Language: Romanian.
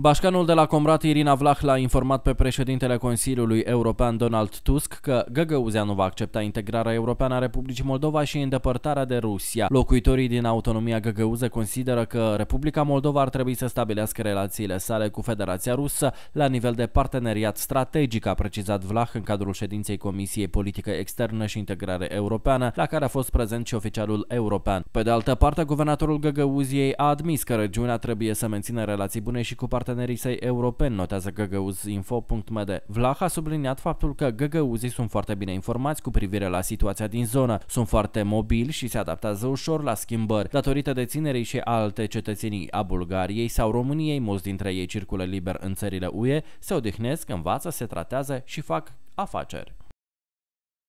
Bașcanul de la Comrat Irina Vlah l-a informat pe președintele Consiliului European Donald Tusk că Găgăuzea nu va accepta integrarea europeană a Republicii Moldova și îndepărtarea de Rusia. Locuitorii din autonomia găgăuză consideră că Republica Moldova ar trebui să stabilească relațiile sale cu Federația Rusă la nivel de parteneriat strategic, a precizat Vlah în cadrul ședinței Comisiei Politică Externă și Integrare Europeană, la care a fost prezent și oficialul european. Pe de altă parte, guvernatorul Găgăuziei a admis că regiunea trebuie să mențină relații bune și cu partea partenerii săi europeni, notează GagauzInfo.md. Vlah a subliniat faptul că găgăuzii sunt foarte bine informați cu privire la situația din zonă, sunt foarte mobili și se adaptează ușor la schimbări. Datorită deținerii și alte cetățenii a Bulgariei sau României, mulți dintre ei circulă liber în țările UE, se odihnesc, învață, se tratează și fac afaceri.